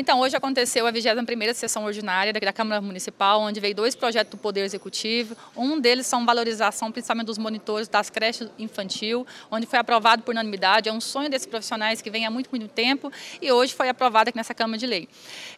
Então, hoje aconteceu a 21ª sessão ordinária da Câmara Municipal, onde veio dois projetos do Poder Executivo. Um deles são valorização principalmente dos monitores das creches infantil, onde foi aprovado por unanimidade. É um sonho desses profissionais que vem há muito, muito tempo e hoje foi aprovado aqui nessa Câmara de Lei.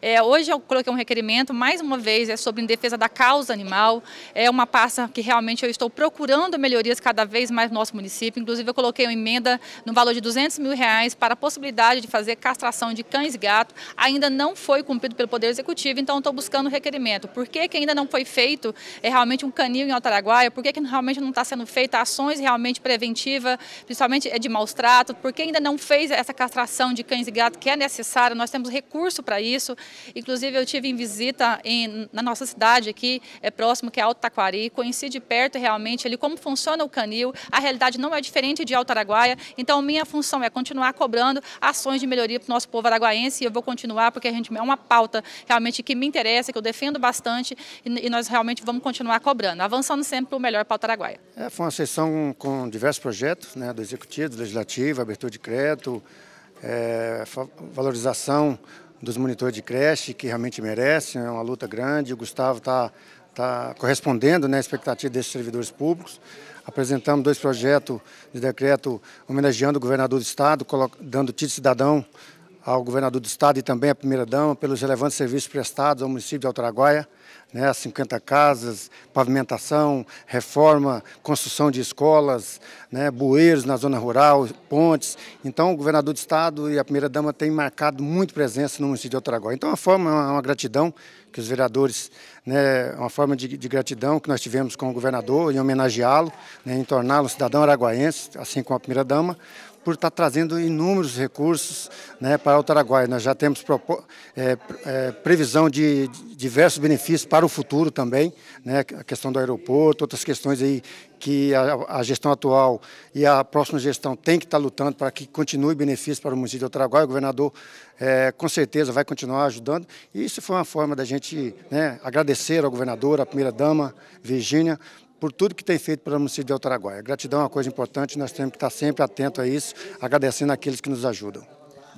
É, hoje eu coloquei um requerimento, mais uma vez, é sobre em defesa da causa animal. É uma pasta que realmente eu estou procurando melhorias cada vez mais no nosso município. Inclusive, eu coloquei uma emenda no valor de 200 mil reais para a possibilidade de fazer castração de cães e gatos, ainda ainda não foi cumprido pelo Poder Executivo, então estou buscando requerimento. Por que, que ainda não foi feito é, realmente um canil em Altaraguaia? Por que, que realmente não está sendo feita ações realmente preventivas, principalmente é, de maus trato. Por que ainda não fez essa castração de cães e gatos que é necessária? Nós temos recurso para isso. Inclusive, eu tive em visita em, na nossa cidade aqui, é próximo, que é Alto Taquari, conheci de perto realmente ali como funciona o canil. A realidade não é diferente de Araguaia, então minha função é continuar cobrando ações de melhoria para o nosso povo araguaense e eu vou continuar porque a gente é uma pauta realmente que me interessa, que eu defendo bastante e, e nós realmente vamos continuar cobrando, avançando sempre para o melhor para Araguaia. É, foi uma sessão com diversos projetos, né, do Executivo, do Legislativo, abertura de crédito, é, valorização dos monitores de creche, que realmente merecem, é uma luta grande. O Gustavo está tá correspondendo né, à expectativa desses servidores públicos. Apresentamos dois projetos de decreto homenageando o governador do Estado, dando título cidadão ao governador do estado e também à primeira-dama pelos relevantes serviços prestados ao município de Altaraguaia, né, 50 casas, pavimentação, reforma, construção de escolas, né, bueiros na zona rural, pontes. Então, o governador do estado e a primeira-dama têm marcado muito presença no município de Altaraguaia. Então, é uma forma, é uma gratidão que os vereadores, né, é uma forma de, de, gratidão que nós tivemos com o governador em homenageá-lo, né, em torná-lo cidadão araguaiense, assim como a primeira-dama por estar tá trazendo inúmeros recursos né, para o Paraguai. Nós já temos é, é, previsão de diversos benefícios para o futuro também, né, a questão do aeroporto, outras questões aí que a, a gestão atual e a próxima gestão tem que estar tá lutando para que continue benefício para o município do Paraguai. O governador, é, com certeza, vai continuar ajudando. E isso foi uma forma da gente né, agradecer ao governador, à primeira-dama, Virgínia, por tudo que tem feito pelo município de Altaraguaia. Gratidão é uma coisa importante, nós temos que estar sempre atento a isso, agradecendo aqueles que nos ajudam.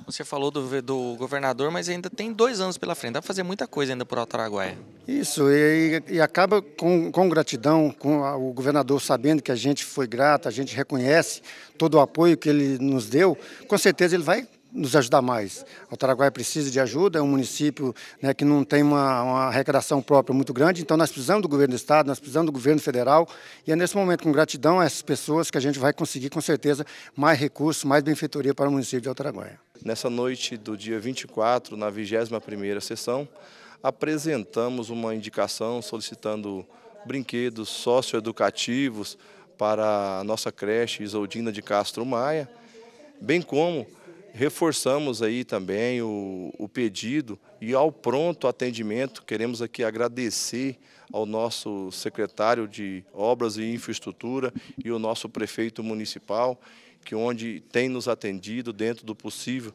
Você falou do, do, governador, mas ainda tem dois anos pela frente. Dá para fazer muita coisa ainda por Altaraguaia. Isso, e, e acaba com, com, gratidão, com a, o governador sabendo que a gente foi grato, a gente reconhece todo o apoio que ele nos deu. Com certeza ele vai nos ajudar mais. O Taraguai precisa de ajuda, é um município né, que não tem uma, uma arrecadação própria muito grande, então nós precisamos do governo do Estado, nós precisamos do governo federal, e é nesse momento, com gratidão a essas pessoas, que a gente vai conseguir, com certeza, mais recursos, mais benfeitoria para o município de Altaraguaia. Nessa noite do dia 24, na 21ª sessão, apresentamos uma indicação solicitando brinquedos socioeducativos para a nossa creche Isoldina de Castro Maia, bem como reforçamos aí também o, o, pedido e ao pronto atendimento, queremos aqui agradecer ao nosso secretário de Obras e Infraestrutura e o nosso prefeito municipal, que onde tem nos atendido dentro do possível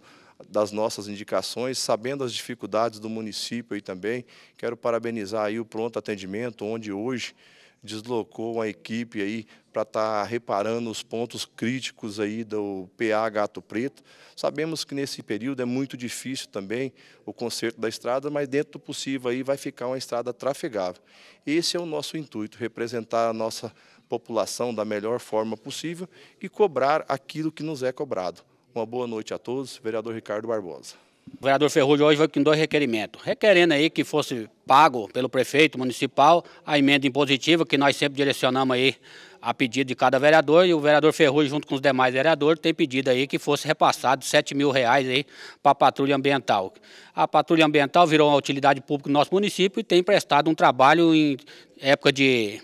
das nossas indicações, sabendo as dificuldades do município aí também. Quero parabenizar aí o pronto atendimento, onde hoje deslocou uma equipe aí para estar tá reparando os pontos críticos aí do PA Gato Preto. Sabemos que nesse período é muito difícil também o conserto da estrada, mas dentro do possível aí vai ficar uma estrada trafegável. Esse é o nosso intuito, representar a nossa população da melhor forma possível e cobrar aquilo que nos é cobrado. Uma boa noite a todos, vereador Ricardo Barbosa. O vereador Ferrugem hoje vai com dois requerimentos. Requerendo aí que fosse pago pelo prefeito municipal a emenda impositiva que nós sempre direcionamos aí a pedido de cada vereador e o vereador Ferrugem junto com os demais vereadores tem pedido aí que fosse repassado 7 mil reais aí para a patrulha ambiental. A patrulha ambiental virou uma utilidade pública no nosso município e tem prestado um trabalho em época de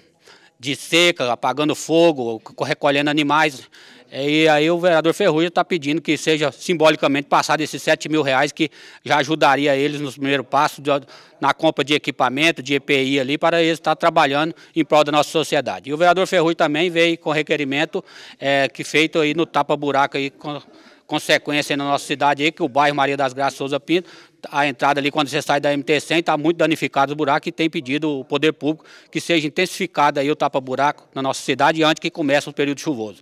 de seca, apagando fogo, recolhendo animais. E aí o vereador Ferrugem está pedindo que seja simbolicamente passado esses 7 mil reais que já ajudaria eles nos primeiros passos de, na compra de equipamento, de EPI ali, para eles estar trabalhando em prol da nossa sociedade. E o vereador Ferrugem também veio com requerimento é, que feito aí no tapa-buraco aí, com, consequência aí na nossa cidade aí, que o bairro Maria das Graças Souza Pinto a entrada ali, quando você sai da MT-100, está muito danificado o buraco e tem pedido o poder público que seja intensificado aí o tapa-buraco na nossa cidade antes que comece o período chuvoso.